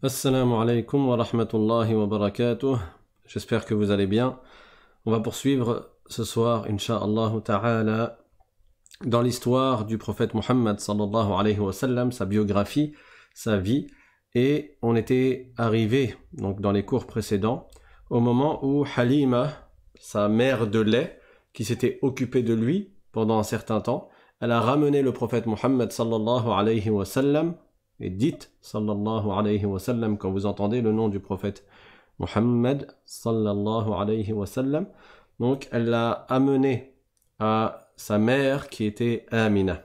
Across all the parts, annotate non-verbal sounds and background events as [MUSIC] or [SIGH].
Assalamu alaikum wa rahmatullahi wa barakatuh. J'espère que vous allez bien. On va poursuivre ce soir, insha'Allah ta'ala, dans l'histoire du prophète Muhammad sallallahu alayhi wa sallam, sa biographie, sa vie. Et on était arrivé, donc dans les cours précédents, au moment où Halima, sa mère de lait, qui s'était occupée de lui pendant un certain temps, elle a ramené le prophète Muhammad sallallahu alayhi wa sallam et dites, sallallahu alayhi wa sallam, quand vous entendez le nom du prophète Muhammad, sallallahu alayhi wa sallam. Donc, elle l'a amené à sa mère qui était Amina.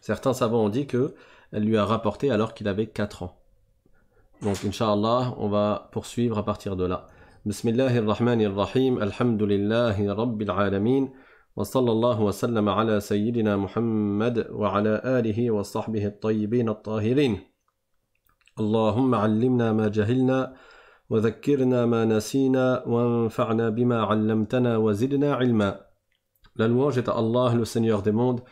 Certains savants ont dit que elle lui a rapporté alors qu'il avait 4 ans. Donc, Inch'Allah, on va poursuivre à partir de là. Bismillahir Rahmanir Rahim, Alhamdulillahi Rabbil Alameen. وصلى الله وسلم على سيدنا محمد وعلى آله وصحبه الطيبين الطاهرين اللهم علمنا ما جهلنا وذكرنا ما نسينا وانفعنا بما علمتنا وزدنا علما La louange est à Allah, le Seigneur des mondes,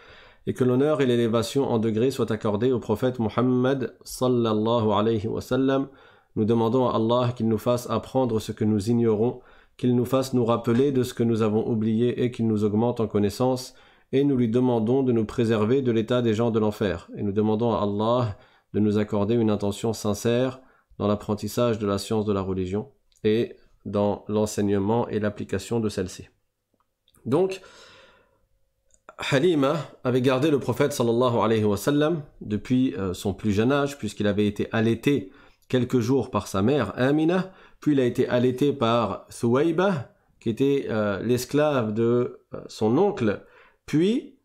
et que l'honneur et l'élévation en degré soient accordés au prophète Muhammad sallallahu alayhi wa sallam. Nous demandons à Allah qu'il nous fasse apprendre ce que nous ignorons qu'il nous fasse nous rappeler de ce que nous avons oublié et qu'il nous augmente en connaissance, et nous lui demandons de nous préserver de l'état des gens de l'enfer, et nous demandons à Allah de nous accorder une intention sincère dans l'apprentissage de la science de la religion et dans l'enseignement et l'application de celle-ci. Donc, Halima avait gardé le prophète sallallahu alayhi wa sallam depuis euh, son plus jeune âge, puisqu'il avait été allaité quelques jours par sa mère Amina, puis il a été allaité par Souaïba, qui était euh, l'esclave de euh, son oncle. Puis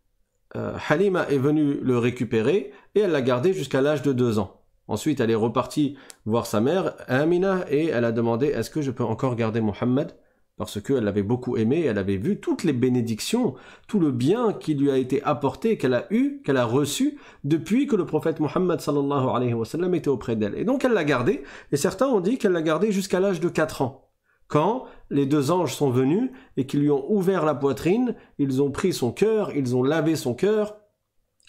euh, Halima est venue le récupérer et elle l'a gardé jusqu'à l'âge de deux ans. Ensuite, elle est repartie voir sa mère, Amina, et elle a demandé Est-ce que je peux encore garder Mohammed parce qu'elle l'avait beaucoup aimé, elle avait vu toutes les bénédictions, tout le bien qui lui a été apporté, qu'elle a eu, qu'elle a reçu, depuis que le prophète Mohammed alayhi était auprès d'elle. Et donc elle l'a gardé, et certains ont dit qu'elle l'a gardé jusqu'à l'âge de 4 ans. Quand les deux anges sont venus et qu'ils lui ont ouvert la poitrine, ils ont pris son cœur, ils ont lavé son cœur,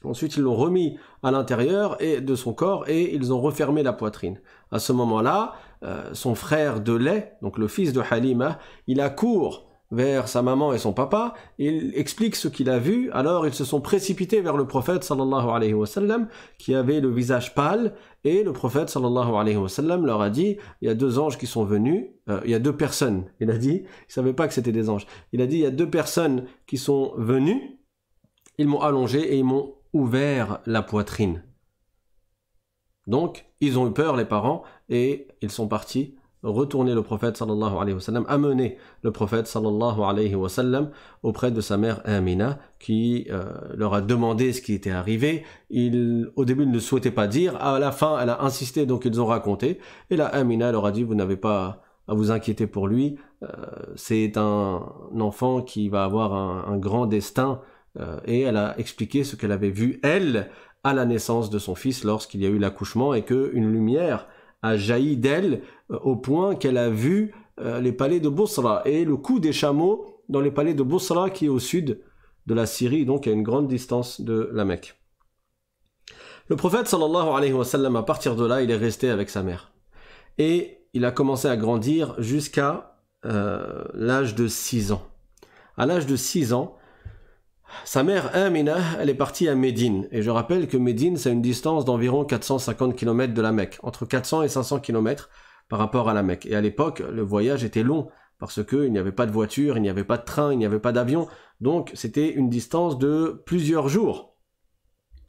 ensuite ils l'ont remis à l'intérieur de son corps et ils ont refermé la poitrine. À ce moment-là, euh, son frère de lait, donc le fils de Halima, il accourt vers sa maman et son papa, il explique ce qu'il a vu, alors ils se sont précipités vers le prophète sallallahu alayhi wa sallam, qui avait le visage pâle, et le prophète sallallahu alayhi wa sallam leur a dit, il y a deux anges qui sont venus, euh, il y a deux personnes, il a dit, il savait pas que c'était des anges, il a dit, il y a deux personnes qui sont venues, ils m'ont allongé et ils m'ont ouvert la poitrine. Donc, ils ont eu peur, les parents, et ils sont partis retourner le prophète sallallahu alayhi wa amener le prophète sallallahu alayhi wa auprès de sa mère Amina qui euh, leur a demandé ce qui était arrivé. Il, au début, ils ne souhaitaient pas dire. À la fin, elle a insisté, donc ils ont raconté. Et la Amina leur a dit, vous n'avez pas à vous inquiéter pour lui. Euh, c'est un enfant qui va avoir un, grand destin. Euh, et elle a expliqué ce qu'elle avait vu, elle, à la naissance de son fils lorsqu'il y a eu l'accouchement et qu'une lumière a jailli d'elle euh, au point qu'elle a vu euh, les palais de Bosra et le coup des chameaux dans les palais de Bosra qui est au sud de la Syrie, donc à une grande distance de la Mecque. Le prophète sallallahu alayhi wa sallam, à partir de là, il est resté avec sa mère. Et il a commencé à grandir jusqu'à euh, l'âge de 6 ans. À l'âge de 6 ans, sa mère Amina, elle est partie à Médine, et je rappelle que Médine, c'est une distance d'environ 450 km de la Mecque, entre 400 et 500 km par rapport à la Mecque. Et à l'époque, le voyage était long, parce qu'il n'y avait pas de voiture, il n'y avait pas de train, il n'y avait pas d'avion, donc c'était une distance de plusieurs jours.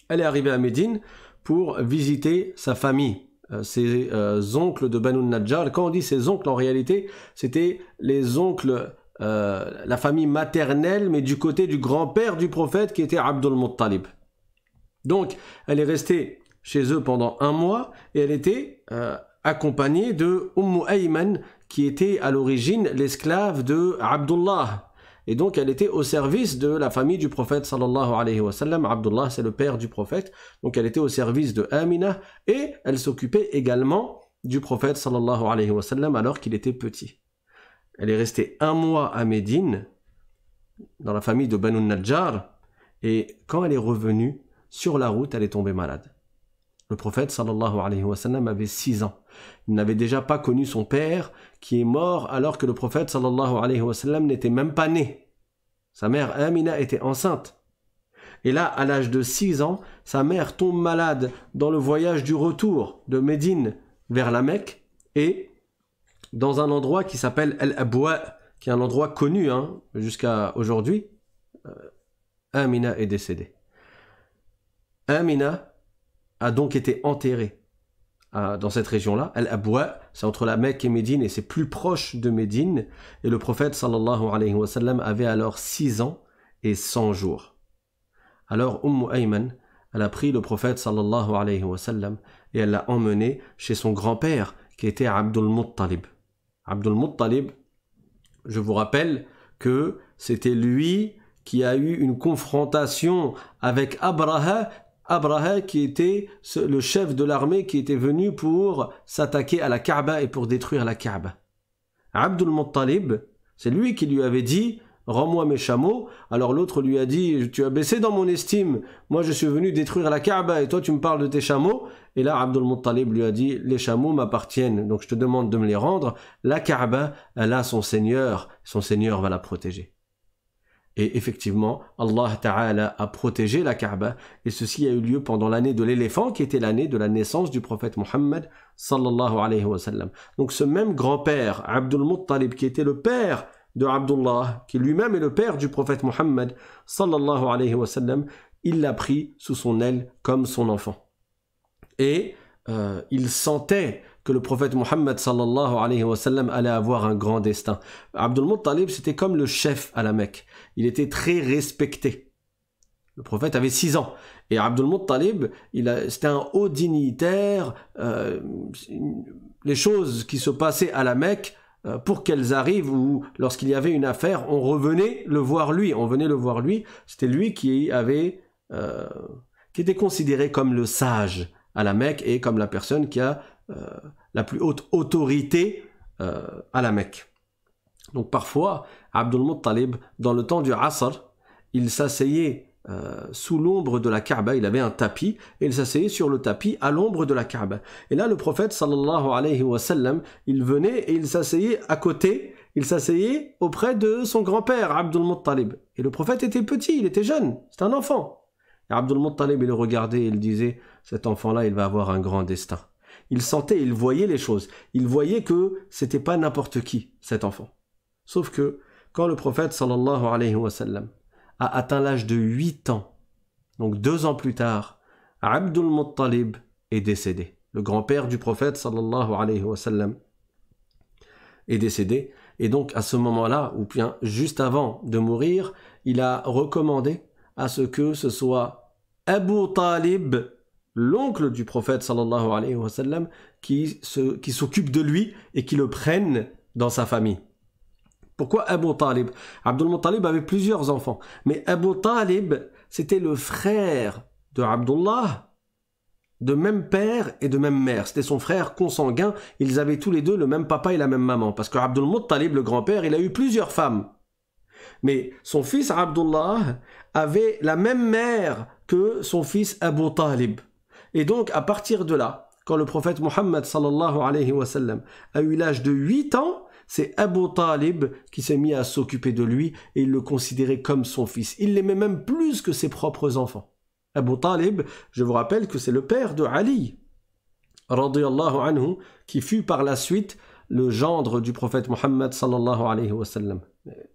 Elle est arrivée à Médine pour visiter sa famille, euh, ses euh, oncles de Banu nadjal Quand on dit ses oncles, en réalité, c'était les oncles euh, la famille maternelle, mais du côté du grand-père du prophète qui était Abdul Muttalib. Donc, elle est restée chez eux pendant un mois et elle était euh, accompagnée de Umm Ayman, qui était à l'origine l'esclave de Abdullah. Et donc, elle était au service de la famille du prophète sallallahu alayhi wa sallam. Abdullah, c'est le père du prophète. Donc, elle était au service de Amina et elle s'occupait également du prophète sallallahu alayhi wa alors qu'il était petit. Elle est restée un mois à Médine, dans la famille de Banu Nadjar et quand elle est revenue, sur la route, elle est tombée malade. Le prophète sallallahu alayhi wa avait 6 ans. Il n'avait déjà pas connu son père, qui est mort alors que le prophète sallallahu alayhi wa n'était même pas né. Sa mère Amina était enceinte. Et là, à l'âge de 6 ans, sa mère tombe malade dans le voyage du retour de Médine vers la Mecque et dans un endroit qui s'appelle El Abwa, qui est un endroit connu hein, jusqu'à aujourd'hui, euh, Amina est décédée. Amina a donc été enterrée euh, dans cette région-là. El Abwa, c'est entre la Mecque et Médine et c'est plus proche de Médine. Et le prophète sallallahu alayhi wa sallam avait alors 6 ans et 100 jours. Alors Umm Ayman, elle a pris le prophète sallallahu alayhi wa sallam et elle l'a emmené chez son grand-père qui était Abdul Muttalib. Abdul Muttalib, je vous rappelle que c'était lui qui a eu une confrontation avec Abraha, Abraha qui était le chef de l'armée qui était venu pour s'attaquer à la Kaaba et pour détruire la Kaaba. Abdul Muttalib, c'est lui qui lui avait dit Rends-moi mes chameaux. Alors l'autre lui a dit Tu as baissé dans mon estime. Moi, je suis venu détruire la Kaaba et toi, tu me parles de tes chameaux. Et là, Abdul Muttalib lui a dit Les chameaux m'appartiennent, donc je te demande de me les rendre. La Kaaba, elle a son Seigneur. Son Seigneur va la protéger. Et effectivement, Allah Ta'ala a protégé la Kaaba, et ceci a eu lieu pendant l'année de l'éléphant, qui était l'année de la naissance du prophète Mohammed, sallallahu alayhi wa Donc ce même grand-père, Abdul Muttalib, qui était le père de Abdullah, qui lui-même est le père du prophète Mohammed, sallallahu alayhi wa il l'a pris sous son aile comme son enfant. Et euh, il sentait que le prophète Mohammed sallallahu alayhi wa allait avoir un grand destin. Abdul Muttalib, c'était comme le chef à la Mecque. Il était très respecté. Le prophète avait 6 ans. Et Abdul Muttalib, c'était un haut dignitaire. Euh, les choses qui se passaient à la Mecque euh, pour qu'elles arrivent ou lorsqu'il y avait une affaire, on revenait le voir lui, on venait le voir lui, c'était lui qui avait, euh, qui était considéré comme le sage à la Mecque et comme la personne qui a euh, la plus haute autorité à la Mecque. Donc parfois, Abdul Muttalib, dans le temps du Asr, il s'asseyait euh, sous l'ombre de la Kaaba, il avait un tapis, et il s'asseyait sur le tapis à l'ombre de la Kaaba. Et là, le prophète, sallallahu alayhi wa sallam, il venait et il s'asseyait à côté, il s'asseyait auprès de son grand-père, Abdul Muttalib. Et le prophète était petit, il était jeune, c'était un enfant. Et Abdul Muttalib, il le regardait et il disait, cet enfant-là, il va avoir un grand destin. Il sentait, il voyait les choses. Il voyait que c'était pas n'importe qui, cet enfant. Sauf que, quand le prophète, sallallahu alayhi wa sallam, a atteint l'âge de 8 ans. Donc deux ans plus tard, Abdul Muttalib est décédé. Le grand-père du prophète est décédé. Et donc à ce moment-là, ou bien juste avant de mourir, il a recommandé à ce que ce soit Abu Talib, l'oncle du prophète sallallahu qui s'occupe de lui et qui le prenne dans sa famille. Pourquoi Abu Talib Abdul Muttalib avait plusieurs enfants, mais Abu Talib, c'était le frère de Abdullah, de même père et de même mère. C'était son frère consanguin. Ils avaient tous les deux le même papa et la même maman. Parce que Abdul Muttalib, le grand-père, il a eu plusieurs femmes. Mais son fils Abdullah avait la même mère que son fils Abu Talib. Et donc, à partir de là, quand le prophète Mohammed a eu l'âge de 8 ans, c'est Abu Talib qui s'est mis à s'occuper de lui et il le considérait comme son fils. Il l'aimait même plus que ses propres enfants. Abu Talib, je vous rappelle que c'est le père de Ali, anhu, qui fut par la suite le gendre du prophète Muhammad.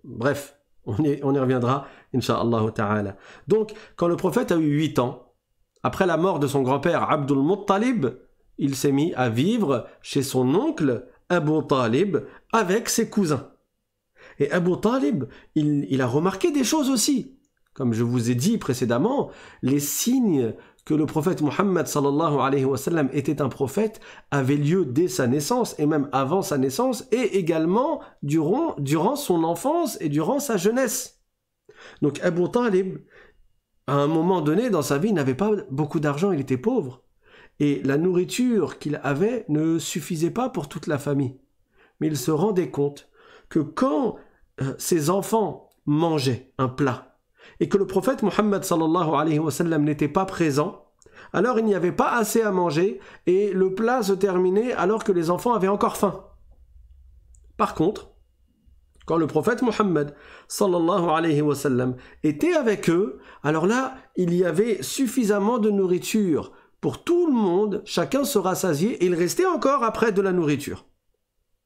Bref, on y, on y reviendra, insha'Allah ta'ala. Donc, quand le prophète a eu 8 ans, après la mort de son grand-père Abdul Muttalib, il s'est mis à vivre chez son oncle Abu Talib avec ses cousins. Et Abu Talib, il, a remarqué des choses aussi. Comme je vous ai dit précédemment, les signes que le prophète Mohammed sallallahu était un prophète avaient lieu dès sa naissance et même avant sa naissance et également durant, durant son enfance et durant sa jeunesse. Donc Abu Talib, à un moment donné dans sa vie, n'avait pas beaucoup d'argent, il était pauvre et la nourriture qu'il avait ne suffisait pas pour toute la famille. Mais il se rendait compte que quand euh, ses enfants mangeaient un plat et que le prophète Mohammed n'était pas présent, alors il n'y avait pas assez à manger et le plat se terminait alors que les enfants avaient encore faim. Par contre, quand le prophète Mohammed était avec eux, alors là, il y avait suffisamment de nourriture pour tout le monde, chacun se rassasié et il restait encore après de la nourriture.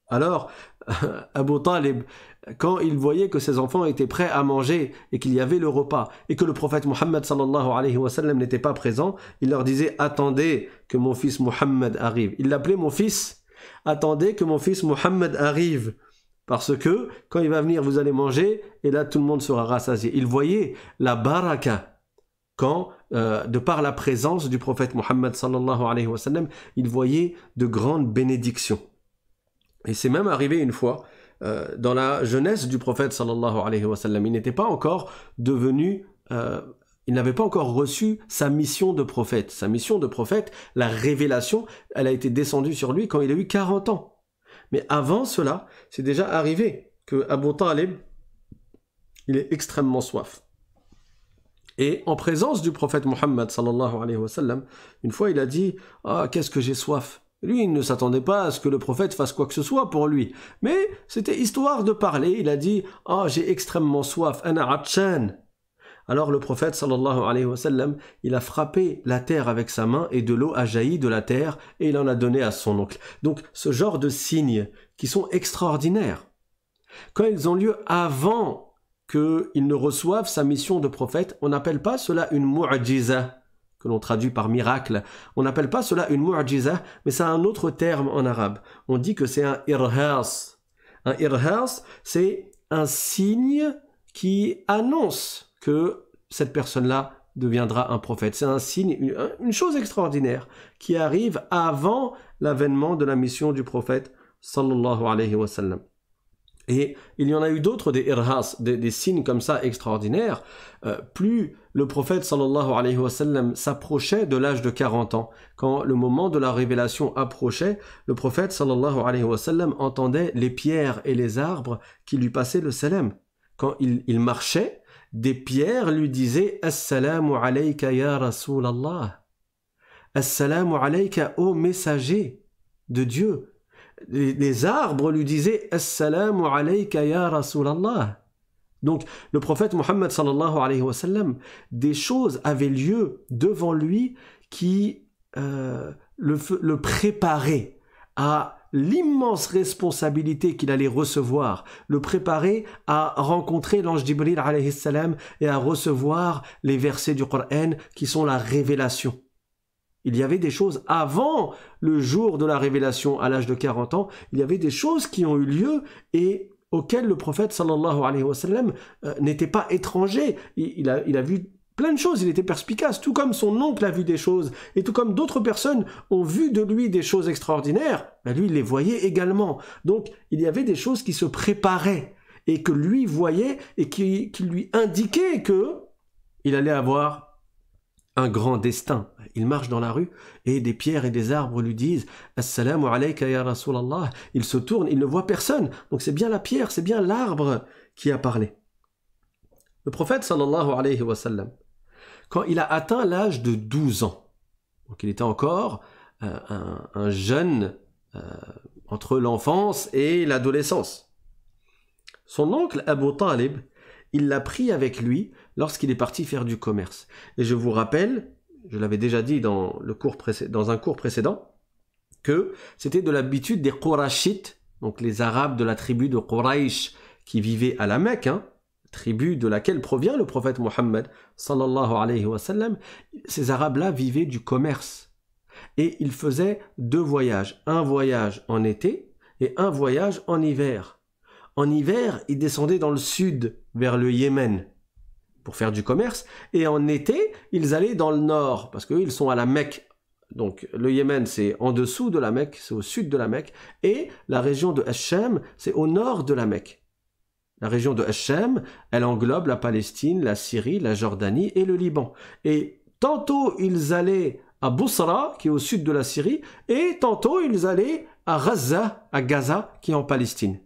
Alors, [LAUGHS] Abu Talib, quand il voyait que ses enfants étaient prêts à manger et qu'il y avait le repas et que le prophète Mohammed n'était pas présent, il leur disait attendez que mon fils Mohammed arrive. Il l'appelait mon fils. Attendez que mon fils Mohammed arrive. Parce que quand il va venir, vous allez manger et là tout le monde sera rassasié. Il voyait la baraka quand, euh, de par la présence du prophète Mohammed il voyait de grandes bénédictions. Et c'est même arrivé une fois, euh, dans la jeunesse du prophète sallallahu alayhi wa sallam, il n'était pas encore devenu... Euh, il n'avait pas encore reçu sa mission de prophète. Sa mission de prophète, la révélation, elle a été descendue sur lui quand il a eu 40 ans. Mais avant cela, c'est déjà arrivé que Abu Talib, il est extrêmement soif et en présence du prophète Mohammed sallallahu alayhi wa une fois il a dit « Ah, qu'est-ce que j'ai soif !» Lui, il ne s'attendait pas à ce que le prophète fasse quoi que ce soit pour lui. Mais c'était histoire de parler. Il a dit « Ah, j'ai extrêmement soif. Alors le prophète il a frappé la terre avec sa main et de l'eau a jailli de la terre et il en a donné à son oncle. Donc ce genre de signes qui sont extraordinaires, quand ils ont lieu avant qu'il ne reçoive sa mission de prophète, on n'appelle pas cela une mu'ajiza, que l'on traduit par miracle. On n'appelle pas cela une mu'ajiza, mais ça a un autre terme en arabe. On dit que c'est un irhas. Un irhas, c'est un signe qui annonce que cette personne-là deviendra un prophète. C'est un signe, une chose extraordinaire qui arrive avant l'avènement de la mission du prophète sallallahu alayhi wa sallam. Et il y en a eu d'autres des irhas, des, signes comme ça extraordinaires. Euh, plus le prophète sallallahu alayhi wa sallam s'approchait de l'âge de 40 ans, quand le moment de la révélation approchait, le prophète sallallahu alayhi wa sallam entendait les pierres et les arbres qui lui passaient le salam. Quand il, il marchait, des pierres lui disaient Assalamu alayka ya Rasulallah. Assalamu alayka ô messager de Dieu les, arbres lui disaient Assalamu alayka ya Rasulallah. Donc le prophète Mohammed sallallahu alayhi wa sallam, des choses avaient lieu devant lui qui euh, le, le préparaient à l'immense responsabilité qu'il allait recevoir, le préparer à rencontrer l'ange d'Ibril alayhi salam et à recevoir les versets du Coran qui sont la révélation. Il y avait des choses avant le jour de la révélation à l'âge de 40 ans, il y avait des choses qui ont eu lieu et auxquelles le prophète sallallahu alayhi euh, n'était pas étranger. Il, a, vu plein de choses, il était perspicace, tout comme son oncle a vu des choses, et tout comme d'autres personnes ont vu de lui des choses extraordinaires, ben, lui il les voyait également. Donc il y avait des choses qui se préparaient, et que lui voyait, et qui, qui lui indiquaient que il allait avoir un grand destin. Il marche dans la rue et des pierres et des arbres lui disent Assalamu alayka ya Rasulallah. Il se tourne, il ne voit personne. Donc c'est bien la pierre, c'est bien l'arbre qui a parlé. Le prophète sallallahu alayhi wa sallam, quand il a atteint l'âge de 12 ans, donc il était encore euh, un, jeune euh, entre l'enfance et l'adolescence, son oncle Abu Talib, il l'a pris avec lui lorsqu'il est parti faire du commerce. Et je vous rappelle, je l'avais déjà dit dans, le dans un cours précédent, que c'était de l'habitude des Qurayshites, donc les Arabes de la tribu de Quraysh qui vivaient à la Mecque, hein, tribu de laquelle provient le prophète Mohammed, ces Arabes-là vivaient du commerce. Et ils faisaient deux voyages, un voyage en été et un voyage en hiver. En hiver, ils descendaient dans le sud, vers le Yémen, pour faire du commerce, et en été, ils allaient dans le nord, parce qu'ils sont à la Mecque. Donc le Yémen, c'est en dessous de la Mecque, c'est au sud de la Mecque, et la région de Hachem, c'est au nord de la Mecque. La région de Hachem, elle englobe la Palestine, la Syrie, la Jordanie et le Liban. Et tantôt ils allaient à Boussara qui est au sud de la Syrie, et tantôt ils allaient à Gaza, à Gaza, qui est en Palestine.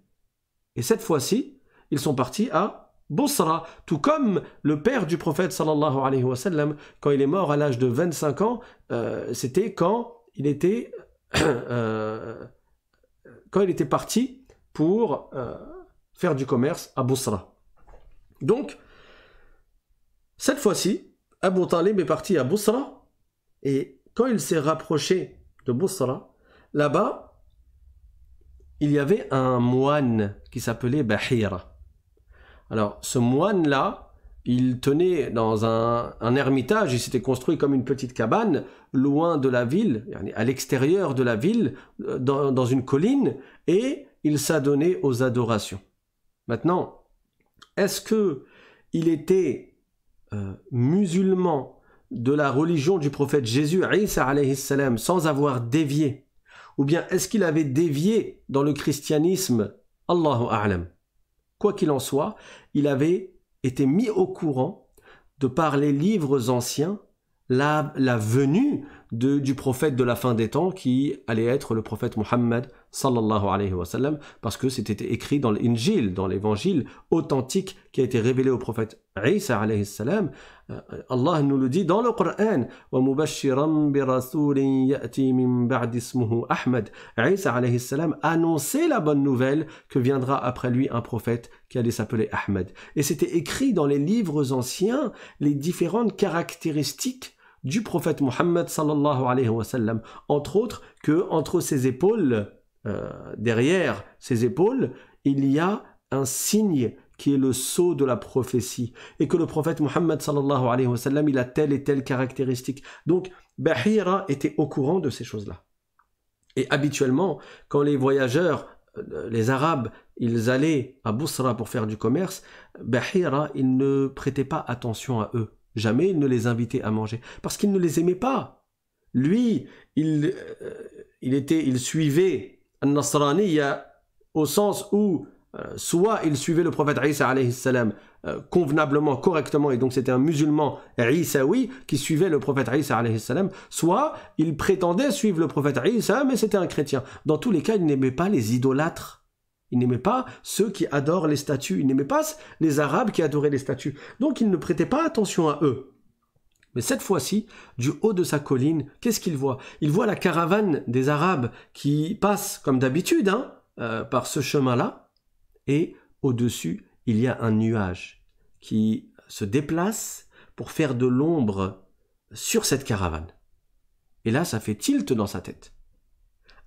Et cette fois-ci, ils sont partis à Busra, tout comme le père du prophète sallallahu alayhi wa sallam, quand il est mort à l'âge de 25 ans, euh, c'était quand il était [COUGHS] euh, quand il était parti pour euh, faire du commerce à Busra. Donc, cette fois-ci, Abu Talib est parti à Busra, et quand il s'est rapproché de Bousra là-bas, il y avait un moine qui s'appelait Bahira. Alors, ce moine-là, il tenait dans un, ermitage, il s'était construit comme une petite cabane, loin de la ville, à l'extérieur de la ville, euh, dans, une colline, et il s'adonnait aux adorations. Maintenant, est-ce que il était euh, musulman de la religion du prophète Jésus, sans avoir dévié Ou bien est-ce qu'il avait dévié dans le christianisme Allahu a'lam. Quoi qu'il en soit, il avait été mis au courant de par les livres anciens la, la venue du prophète de la fin des temps qui allait être le prophète Muhammad sallallahu alayhi wa sallam, parce que c'était écrit dans l'Injil, dans l'évangile authentique qui a été révélé au prophète Isa alayhi salam. Euh, Allah nous le dit dans le Coran wa Isa alayhi salam annonçait la bonne nouvelle que viendra après lui un prophète qui allait s'appeler Ahmed. Et c'était écrit dans les livres anciens les différentes caractéristiques du prophète Mohammed sallallahu alayhi wa sallam. Entre autres, que entre ses épaules, euh, derrière ses épaules, il y a un signe qui est le sceau de la prophétie, et que le prophète Mohammed sallallahu alayhi wa sallam, il a telle et telle caractéristique. Donc, Bahira était au courant de ces choses-là. Et habituellement, quand les voyageurs, euh, les Arabes, ils allaient à Bousra pour faire du commerce, Bahira, il ne prêtait pas attention à eux. Jamais il ne les invitait à manger, parce qu'il ne les aimait pas. Lui, il, euh, il, était, il suivait al au sens où euh, soit il suivait le prophète Isa alayhi salam euh, convenablement, correctement, et donc c'était un musulman Isaoui qui suivait le prophète Isa salam, soit il prétendait suivre le prophète Isa, mais c'était un chrétien. Dans tous les cas, il n'aimait pas les idolâtres. Il n'aimait pas ceux qui adorent les statues. Il n'aimait pas les Arabes qui adoraient les statues. Donc il ne prêtait pas attention à eux. Mais cette fois-ci, du haut de sa colline, qu'est-ce qu'il voit Il voit la caravane des Arabes qui passe, comme d'habitude, hein, euh, par ce chemin-là. Et au-dessus, il y a un nuage qui se déplace pour faire de l'ombre sur cette caravane. Et là, ça fait tilt dans sa tête.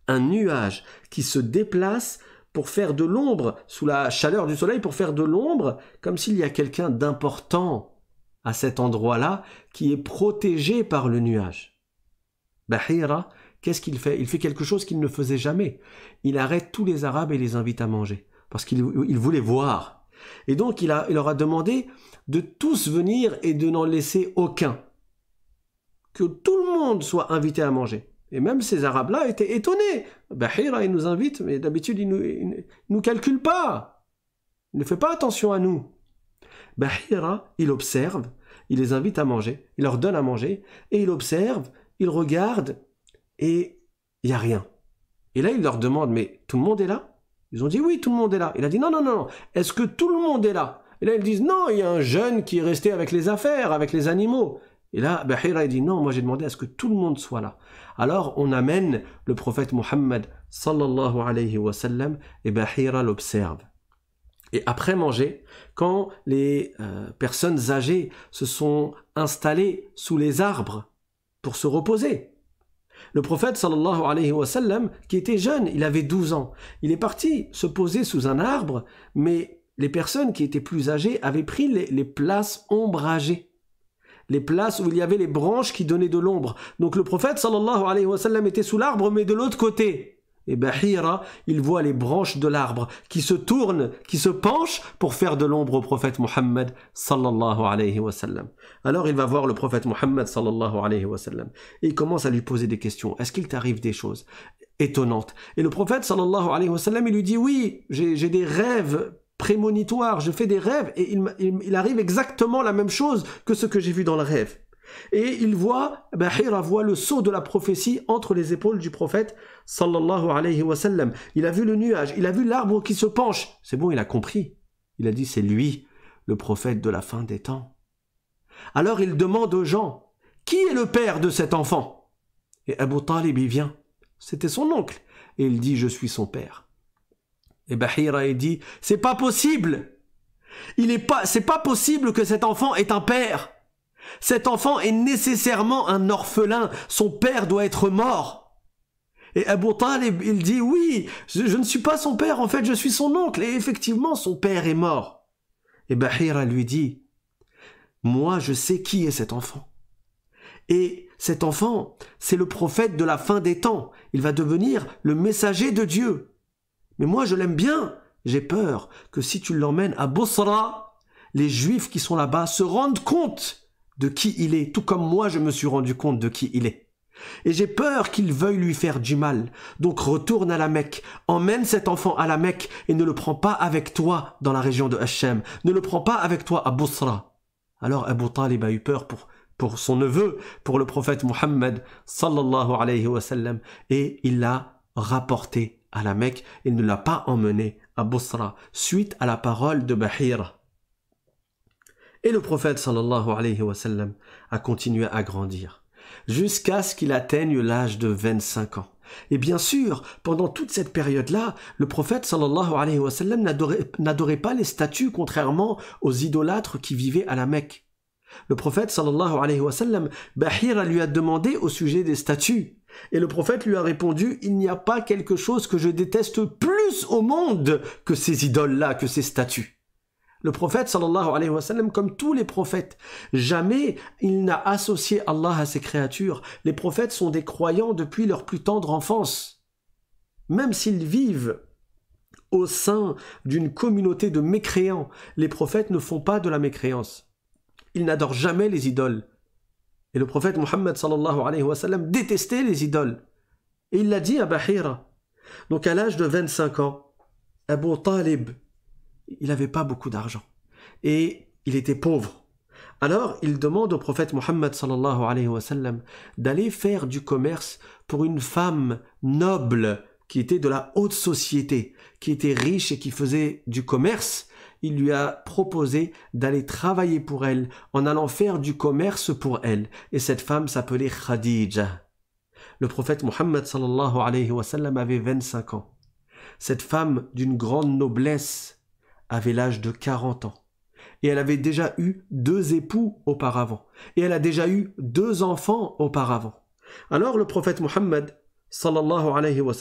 Un nuage qui se déplace pour faire de l'ombre, sous la chaleur du soleil, pour faire de l'ombre, comme s'il y a quelqu'un d'important à cet endroit-là qui est protégé par le nuage. Bahira, qu'est-ce qu'il fait Il fait quelque chose qu'il ne faisait jamais. Il arrête tous les Arabes et les invite à manger, parce qu'il voulait voir. Et donc il, a, il leur a demandé de tous venir et de n'en laisser aucun. Que tout le monde soit invité à manger. Et même ces Arabes-là étaient étonnés. Bahira, il nous invite, mais d'habitude, il ne nous, nous calcule pas. Il ne fait pas attention à nous. Bahira, il observe, il les invite à manger, il leur donne à manger, et il observe, il regarde, et il n'y a rien. Et là, il leur demande, mais tout le monde est là Ils ont dit, oui, tout le monde est là. Il a dit, non, non, non, non. est-ce que tout le monde est là Et là, ils disent, non, il y a un jeune qui est resté avec les affaires, avec les animaux. Et là, Bahira dit non, moi j'ai demandé à ce que tout le monde soit là. Alors on amène le prophète Mohammed sallallahu alayhi wa et Bahira l'observe. Et après manger, quand les euh, personnes âgées se sont installées sous les arbres pour se reposer, le prophète sallallahu alayhi wa qui était jeune, il avait 12 ans, il est parti se poser sous un arbre, mais les personnes qui étaient plus âgées avaient pris les places ombragées les places où il y avait les branches qui donnaient de l'ombre. Donc le prophète sallallahu alayhi wa sallam était sous l'arbre, mais de l'autre côté. Et Bahira, ben, il voit les branches de l'arbre qui se tournent, qui se penchent pour faire de l'ombre au prophète Muhammad sallallahu alayhi wa sallam. Alors il va voir le prophète Muhammad sallallahu alayhi wa sallam et il commence à lui poser des questions. Est-ce qu'il t'arrive des choses étonnantes Et le prophète sallallahu alayhi wa sallam, il lui dit oui, j'ai des rêves prémonitoire, je fais des rêves et il, arrive exactement la même chose que ce que j'ai vu dans le rêve. Et il voit, eh ben Hira voit le saut de la prophétie entre les épaules du prophète sallallahu alayhi wa sallam. Il a vu le nuage, il a vu l'arbre qui se penche. C'est bon, il a compris. Il a dit, c'est lui, le prophète de la fin des temps. Alors il demande aux gens, qui est le père de cet enfant Et Abu Talib il vient. C'était son oncle. Et il dit, je suis son père. Et Bahira ben, dit c'est pas possible. Il est pas c'est pas possible que cet enfant ait un père. Cet enfant est nécessairement un orphelin, son père doit être mort. Et Abu Talib, il dit oui, je, je ne suis pas son père, en fait je suis son oncle, et effectivement son père est mort. Et Bahira ben, lui dit, moi je sais qui est cet enfant. Et cet enfant, c'est le prophète de la fin des temps, il va devenir le messager de Dieu. Mais moi, je l'aime bien. J'ai peur que si tu l'emmènes à Bosra, les Juifs qui sont là-bas se rendent compte de qui il est, tout comme moi je me suis rendu compte de qui il est. Et j'ai peur qu'il veuille lui faire du mal. Donc retourne à la Mecque, emmène cet enfant à la Mecque et ne le prends pas avec toi dans la région de Hachem, ne le prends pas avec toi à Bosra. Alors Abu Talib a eu peur pour, pour son neveu, pour le prophète Mohammed sallallahu alayhi wa sallam, et il l'a rapporté à la Mecque, il ne l'a pas emmené à Bosra, suite à la parole de Bahira. Et le prophète sallallahu a continué à grandir, jusqu'à ce qu'il atteigne l'âge de 25 ans. Et bien sûr, pendant toute cette période-là, le prophète n'adorait pas les statues contrairement aux idolâtres qui vivaient à la Mecque. Le prophète Bahira lui a demandé au sujet des statues. Et le prophète lui a répondu, il n'y a pas quelque chose que je déteste plus au monde que ces idoles-là, que ces statues. Le prophète, alayhi wa sallam, comme tous les prophètes, jamais il n'a associé Allah à ses créatures. Les prophètes sont des croyants depuis leur plus tendre enfance. Même s'ils vivent au sein d'une communauté de mécréants, les prophètes ne font pas de la mécréance. Ils n'adorent jamais les idoles. Et le prophète Mohammed sallallahu alayhi wa détestait les idoles. Et il l'a dit à Bahira. Donc à l'âge de 25 ans, Abu Talib, il n'avait pas beaucoup d'argent. Et il était pauvre. Alors il demande au prophète Mohammed sallallahu alayhi wa d'aller faire du commerce pour une femme noble qui était de la haute société, qui était riche et qui faisait du commerce il lui a proposé d'aller travailler pour elle en allant faire du commerce pour elle. Et cette femme s'appelait Khadija. Le prophète Mohammed sallallahu alayhi wa sallam avait 25 ans. Cette femme d'une grande noblesse avait l'âge de 40 ans. Et elle avait déjà eu deux époux auparavant. Et elle a déjà eu deux enfants auparavant. Alors le prophète Mohammed sallallahu alayhi wa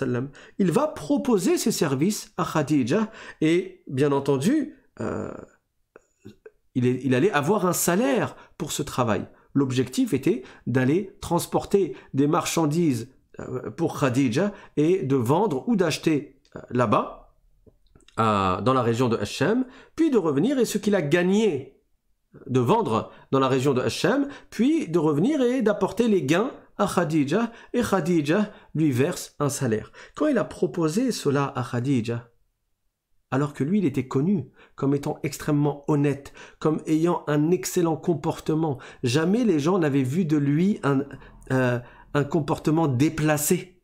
il va proposer ses services à Khadija et bien entendu, euh, il, il allait avoir un salaire pour ce travail. L'objectif était d'aller transporter des marchandises euh, pour Khadija et de vendre ou d'acheter euh, là-bas, dans la région de Hachem, puis de revenir et ce qu'il a gagné de vendre dans la région de Hachem, puis de revenir et d'apporter les gains à Khadija, et Khadija lui verse un salaire. Quand il a proposé cela à Khadija, alors que lui, il était connu comme étant extrêmement honnête, comme ayant un excellent comportement. Jamais les gens n'avaient vu de lui un, euh, comportement déplacé,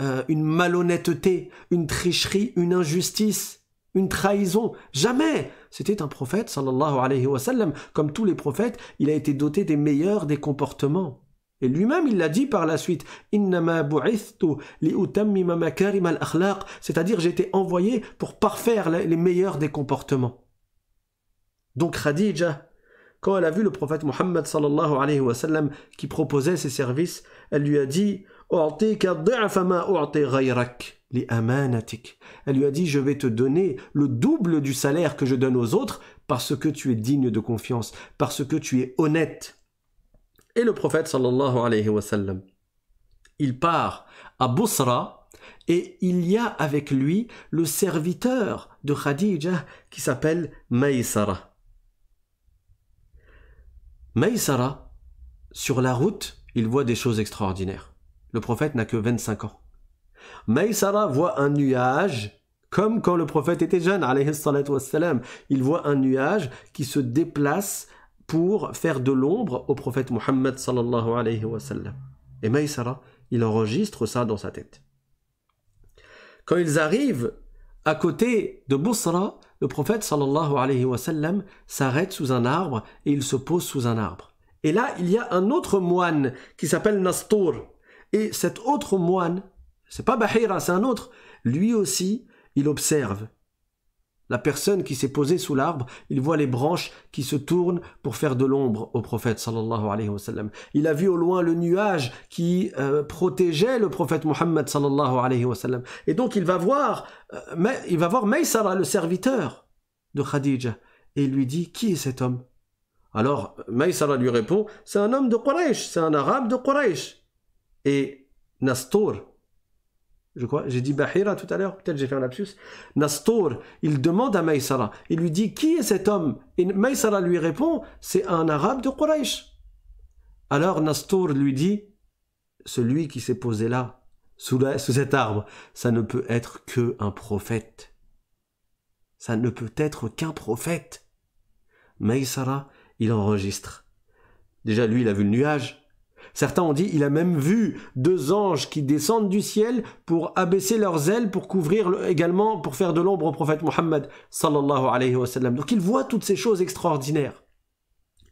euh, une malhonnêteté, une tricherie, une injustice, une trahison. Jamais C'était un prophète, sallallahu alayhi wa sallam. Comme tous les prophètes, il a été doté des meilleurs des comportements. Et lui-même, il l'a dit par la suite, c'est-à-dire j'ai été envoyé pour parfaire les meilleurs des comportements. Donc Khadija, quand elle a vu le prophète Mohammed sallallahu alayhi wa qui proposait ses services, elle lui a dit Elle lui a dit Je vais te donner le double du salaire que je donne aux autres parce que tu es digne de confiance, parce que tu es honnête et le prophète sallallahu alayhi wa sallam. Il part à Bousra et il y a avec lui le serviteur de Khadija qui s'appelle Maïsara. Maïsara, sur la route, il voit des choses extraordinaires. Le prophète n'a que 25 ans. Maïsara voit un nuage, comme quand le prophète était jeune, Il voit un nuage qui se déplace pour faire de l'ombre au prophète Mohammed sallallahu alayhi wa sallam. Et Maïsara, il enregistre ça dans sa tête. Quand ils arrivent à côté de Bousra, le prophète sallallahu alayhi wa s'arrête sous un arbre et il se pose sous un arbre. Et là, il y a un autre moine qui s'appelle Nastour. Et cet autre moine, c'est pas Bahira, c'est un autre, lui aussi, il observe. La personne qui s'est posée sous l'arbre, il voit les branches qui se tournent pour faire de l'ombre au prophète Il a vu au loin le nuage qui euh, protégeait le prophète Mohammed alayhi wa sallam. Et donc il va voir, euh, il va voir Maysara, le serviteur de Khadija, et il lui dit, qui est cet homme Alors Maysara lui répond, c'est un homme de Quraysh, c'est un arabe de Quraysh. Et Nastur, je crois, j'ai dit Bahira tout à l'heure, peut-être j'ai fait un lapsus. Nastour, il demande à Maïsara, il lui dit Qui est cet homme Et Maïsara lui répond C'est un arabe de Quraysh. Alors Nastour lui dit Celui qui s'est posé là, sous, cet arbre, ça ne peut être que un prophète. Ça ne peut être qu'un prophète. Maïsara, il enregistre. Déjà, lui, il a vu le nuage, Certains ont dit, il a même vu deux anges qui descendent du ciel pour abaisser leurs ailes, pour couvrir également, pour faire de l'ombre au prophète Mohammed sallallahu alayhi wa Donc il voit toutes ces choses extraordinaires.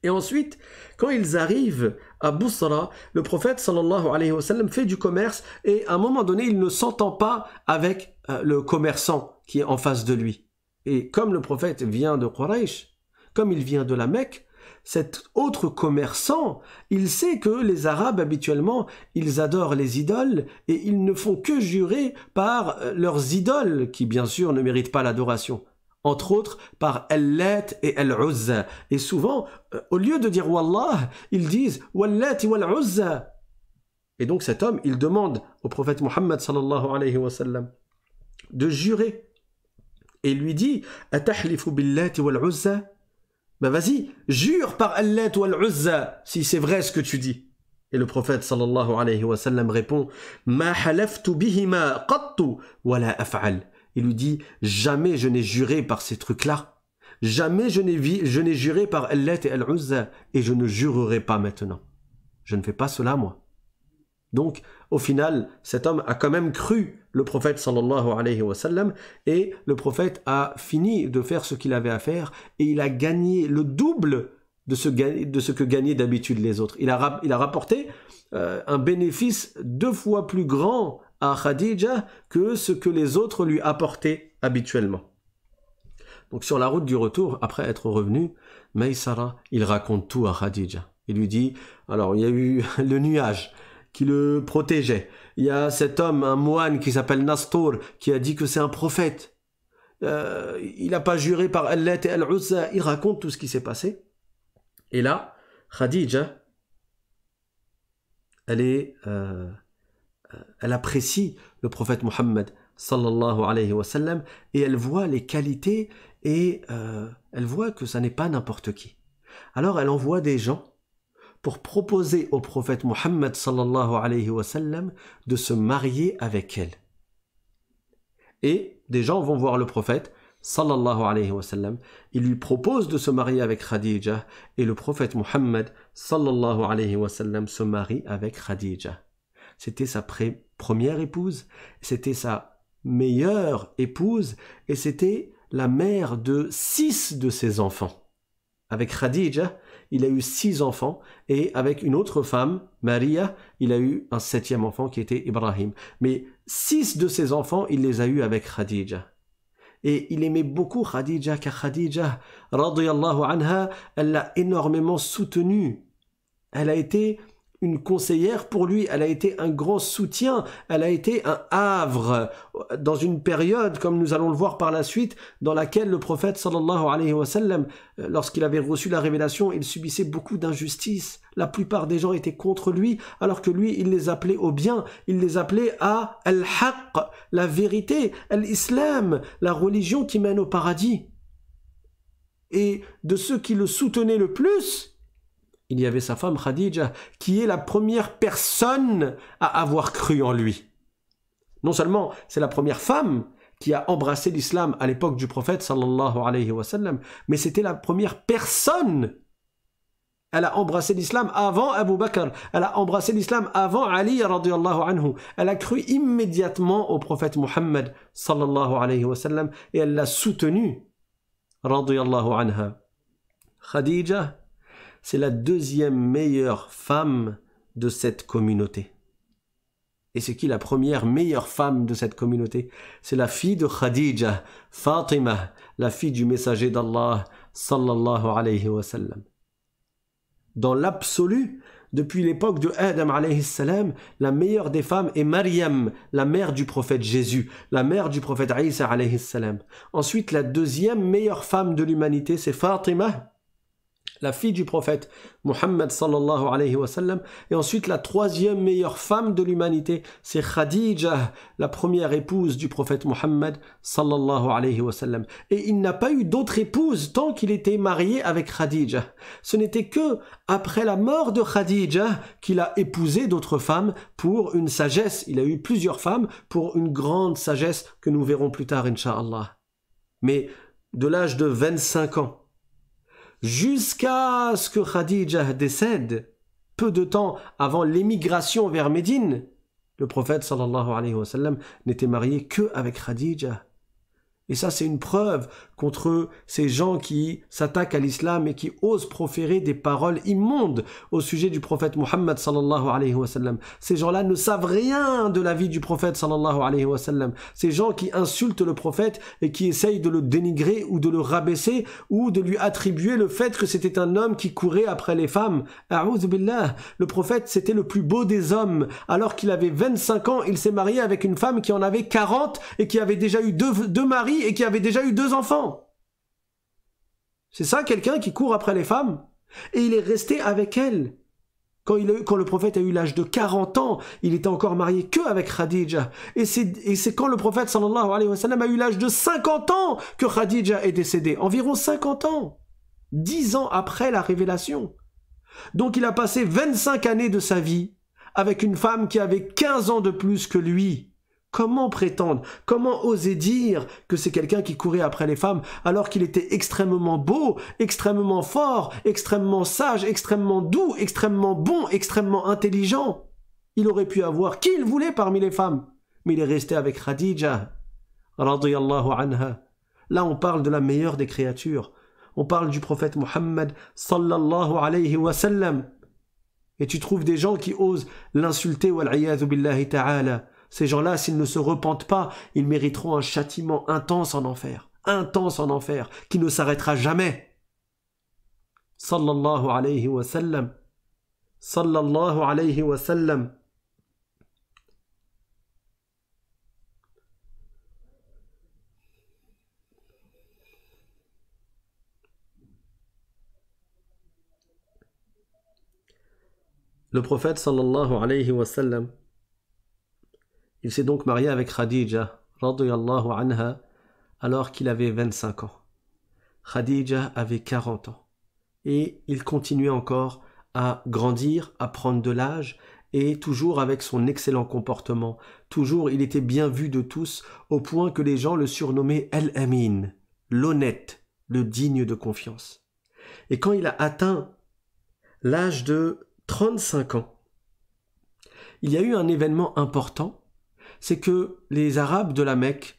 Et ensuite, quand ils arrivent à Boussara, le prophète sallallahu alayhi wa fait du commerce et à un moment donné, il ne s'entend pas avec euh, le commerçant qui est en face de lui. Et comme le prophète vient de Quraysh, comme il vient de la Mecque, cet autre commerçant, il sait que les Arabes habituellement, ils adorent les idoles et ils ne font que jurer par euh, leurs idoles, qui bien sûr ne méritent pas l'adoration entre autres par al-lat » et « uzza Et souvent, euh, au lieu de dire Wallah, ils disent Wallat et Wal-Uzza. Et donc cet homme, il demande au prophète Muhammad sallallahu alayhi wa de jurer et lui dit Atahlifu billati wal-Uzza ben vas-y, jure par Allah ou Al-Uzza si c'est vrai ce que tu dis. Et le prophète sallallahu alayhi wa sallam répond Ma halaftu bihima qattu wa la af'al. Il lui dit Jamais je n'ai juré par ces trucs-là. Jamais je n'ai juré par Allah et Al-Uzza et je ne jurerai pas maintenant. Je ne fais pas cela moi. Donc, au final, cet homme a quand même cru le prophète sallallahu alayhi wa sallam, et le prophète a fini de faire ce qu'il avait à faire, et il a gagné le double de ce, que gagnaient d'habitude les autres. Il a, rapporté euh, un bénéfice deux fois plus grand à Khadija que ce que les autres lui apportaient habituellement. Donc sur la route du retour, après être revenu, Maïsara, il raconte tout à Khadija. Il lui dit, alors il y a eu [LAUGHS] le nuage, qui le protégeait. Il y a cet homme, un moine qui s'appelle Nastor, qui a dit que c'est un prophète. Euh, il n'a pas juré par Allah et Al-Uzza, il raconte tout ce qui s'est passé. Et là, Khadija, elle euh, euh, elle apprécie le prophète Mohammed et elle voit les qualités et elle voit que ça n'est pas n'importe qui. Alors elle envoie des gens pour proposer au prophète Mohammed de se marier avec elle. Et des gens vont voir le prophète sallallahu alayhi wa sallam, il lui propose de se marier avec Khadija et le prophète Mohammed se marie avec Khadija. C'était sa première épouse, c'était sa meilleure épouse et c'était la mère de six de ses enfants. Avec Khadija, il a eu six enfants, et avec une autre femme, Maria, il a eu un septième enfant qui était Ibrahim. Mais six de ses enfants, il les a eus avec Khadija. Et il aimait beaucoup Khadija, car Khadija, anha, elle l'a énormément soutenu. Elle a été une conseillère pour lui, elle a été un grand soutien, elle a été un havre dans une période, comme nous allons le voir par la suite, dans laquelle le prophète sallallahu alayhi wa sallam, euh, lorsqu'il avait reçu la révélation, il subissait beaucoup d'injustices. La plupart des gens étaient contre lui, alors que lui, il les appelait au bien, il les appelait à al-haq, la vérité, l'islam, la religion qui mène au paradis. Et de ceux qui le soutenaient le plus, il y avait sa femme Khadija, qui est la première personne à avoir cru en lui. Non seulement c'est la première femme qui a embrassé l'islam à l'époque du prophète sallallahu alayhi wa mais c'était la première personne. Elle a embrassé l'islam avant Abu Bakr, elle a embrassé l'islam avant Ali anhu. Elle a cru immédiatement au prophète Muhammad sallallahu alayhi wa et elle l'a soutenu anha. Khadija c'est la deuxième meilleure femme de cette communauté. Et c'est qui la première meilleure femme de cette communauté C'est la fille de Khadija, Fatima, la fille du messager d'Allah, sallallahu alayhi wa sallam. Dans l'absolu, depuis l'époque de Adam alayhi salam, la meilleure des femmes est Mariam, la mère du prophète Jésus, la mère du prophète Isa alayhi salam. Ensuite, la deuxième meilleure femme de l'humanité, c'est Fatima, la fille du prophète Mohammed sallallahu alayhi wa Et ensuite, la troisième meilleure femme de l'humanité, c'est Khadija, la première épouse du prophète Mohammed sallallahu alayhi wa Et il n'a pas eu d'autre épouse tant qu'il était marié avec Khadija. Ce n'était que après la mort de Khadija qu'il a épousé d'autres femmes pour une sagesse. Il a eu plusieurs femmes pour une grande sagesse que nous verrons plus tard, inshallah Mais de l'âge de 25 ans jusqu'à ce que Khadija décède, peu de temps avant l'émigration vers Médine. Le prophète sallallahu alayhi wa n'était marié que avec Khadija. Et ça, c'est une preuve contre ces gens qui s'attaquent à l'islam et qui osent proférer des paroles immondes au sujet du prophète Mohammed sallallahu alayhi wa sallam. Ces gens-là ne savent rien de la vie du prophète sallallahu alayhi wa sallam. Ces gens qui insultent le prophète et qui essayent de le dénigrer ou de le rabaisser ou de lui attribuer le fait que c'était un homme qui courait après les femmes. billah, le prophète c'était le plus beau des hommes. Alors qu'il avait 25 ans, il s'est marié avec une femme qui en avait 40 et qui avait déjà eu deux maris et qui avait déjà eu deux enfants. C'est ça quelqu'un qui court après les femmes. Et il est resté avec elle. Quand, quand le prophète a eu l'âge de 40 ans, il était encore marié que avec Khadija. Et c'est quand le prophète alayhi wa sallam a eu l'âge de 50 ans que Khadija est décédée. Environ 50 ans. 10 ans après la révélation. Donc il a passé 25 années de sa vie avec une femme qui avait 15 ans de plus que lui. Comment prétendre Comment oser dire que c'est quelqu'un qui courait après les femmes alors qu'il était extrêmement beau, extrêmement fort, extrêmement sage, extrêmement doux, extrêmement bon, extrêmement intelligent Il aurait pu avoir qui il voulait parmi les femmes. Mais il est resté avec Khadija. anha. Là, on parle de la meilleure des créatures. On parle du prophète Mohammed sallallahu alayhi wa sallam. Et tu trouves des gens qui osent l'insulter, wal ta'ala ces gens-là, s'ils ne se repentent pas, ils mériteront un châtiment intense en enfer, intense en enfer, qui ne s'arrêtera jamais. Sallallahu alayhi wa sallam. Sallallahu alayhi wa sallam. Le prophète sallallahu alayhi wa sallam il s'est donc marié avec Khadija, anha, alors qu'il avait 25 ans. Khadija avait 40 ans. Et il continuait encore à grandir, à prendre de l'âge, et toujours avec son excellent comportement. Toujours il était bien vu de tous, au point que les gens le surnommaient El Amin, l'honnête, le digne de confiance. Et quand il a atteint l'âge de 35 ans, il y a eu un événement important c'est que les Arabes de la Mecque,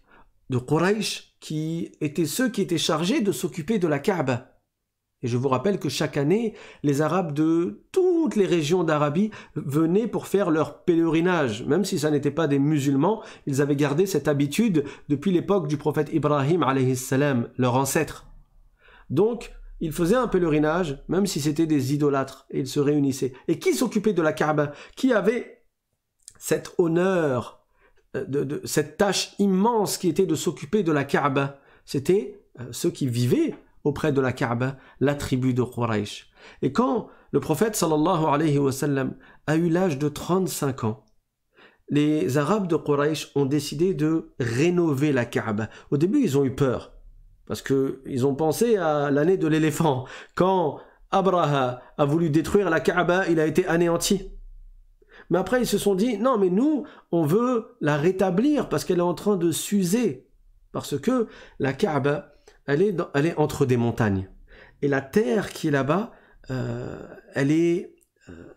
de Quraysh, qui étaient ceux qui étaient chargés de s'occuper de la Kaaba. Et je vous rappelle que chaque année, les Arabes de toutes les régions d'Arabie venaient pour faire leur pèlerinage. Même si ça n'était pas des musulmans, ils avaient gardé cette habitude depuis l'époque du prophète Ibrahim, salam, leur ancêtre. Donc, ils faisaient un pèlerinage, même si c'était des idolâtres, et ils se réunissaient. Et qui s'occupait de la Kaaba Qui avait cet honneur cette tâche immense qui était de s'occuper de la Kaaba. C'était euh, ceux qui vivaient auprès de la Kaaba, la tribu de Quraysh. Et quand le prophète sallallahu alayhi wa sallam a eu l'âge de 35 ans, les Arabes de Quraysh ont décidé de rénover la Kaaba. Au début, ils ont eu peur, parce qu'ils ont pensé à l'année de l'éléphant. Quand Abraha a voulu détruire la Kaaba, il a été anéanti. Mais après, ils se sont dit, non, mais nous, on veut la rétablir parce qu'elle est en train de s'user. Parce que la Kaaba, elle est, elle est entre des montagnes. Et la terre qui est là-bas, euh, elle est... Euh,